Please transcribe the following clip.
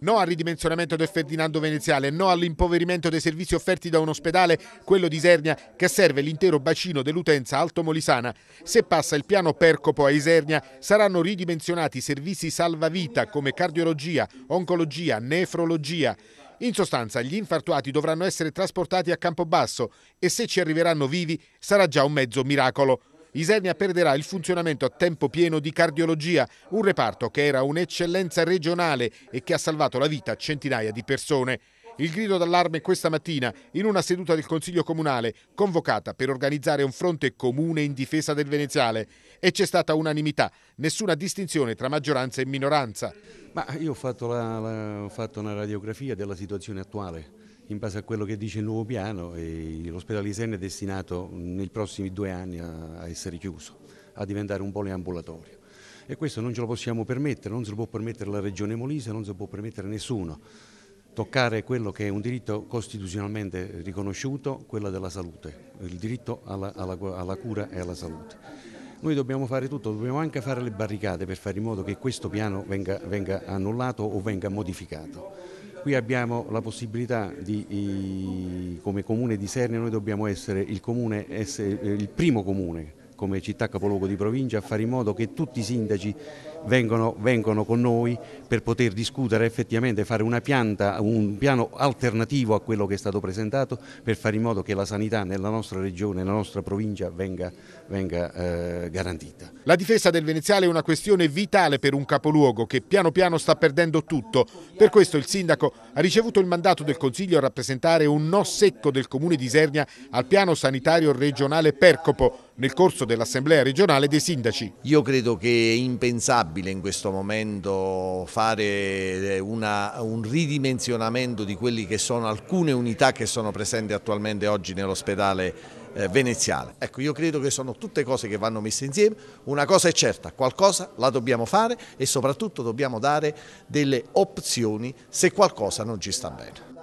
no al ridimensionamento del Ferdinando Veneziale, no all'impoverimento dei servizi offerti da un ospedale, quello di Isernia, che serve l'intero bacino dell'utenza Alto Molisana. Se passa il piano Percopo a Isernia, saranno ridimensionati i servizi salvavita come cardiologia, oncologia, nefrologia. In sostanza, gli infartuati dovranno essere trasportati a Campobasso e se ci arriveranno vivi sarà già un mezzo miracolo. Isernia perderà il funzionamento a tempo pieno di cardiologia, un reparto che era un'eccellenza regionale e che ha salvato la vita a centinaia di persone. Il grido d'allarme questa mattina in una seduta del Consiglio Comunale convocata per organizzare un fronte comune in difesa del Veneziale e c'è stata unanimità, nessuna distinzione tra maggioranza e minoranza. Ma io ho fatto, la, la, ho fatto una radiografia della situazione attuale in base a quello che dice il nuovo piano l'ospedale di Senna è destinato nei prossimi due anni a, essere chiuso, a diventare un poliambulatorio. E questo non ce lo possiamo permettere, non se lo può permettere la Regione Molise, non se lo può permettere nessuno. Toccare quello che è un diritto costituzionalmente riconosciuto, quello della salute, il diritto alla, alla, alla cura e alla salute. Noi dobbiamo fare tutto, dobbiamo anche fare le barricate per fare in modo che questo piano venga, venga annullato o venga modificato. Qui abbiamo la possibilità di, come comune di Serne, noi dobbiamo essere il, comune, essere il primo comune come città capoluogo di provincia a fare in modo che tutti i sindaci vengano, vengono con noi per poter discutere effettivamente, fare una pianta, un piano alternativo a quello che è stato presentato per fare in modo che la sanità nella nostra regione, nella nostra provincia venga, venga eh, garantita. La difesa del veneziale è una questione vitale per un capoluogo che piano piano sta perdendo tutto. Per questo il sindaco ha ricevuto il mandato del Consiglio a rappresentare un no secco del comune di Isernia al piano sanitario regionale Percopo nel corso dell'Assemblea regionale dei sindaci. Io credo che è impensabile in questo momento fare eh, una, un ridimensionamento di quelle che sono alcune unità che sono presenti attualmente oggi nell'ospedale eh, veneziale. Ecco, io credo che sono tutte cose che vanno messe insieme. Una cosa è certa, qualcosa la dobbiamo fare e soprattutto dobbiamo dare delle opzioni se qualcosa non ci sta bene.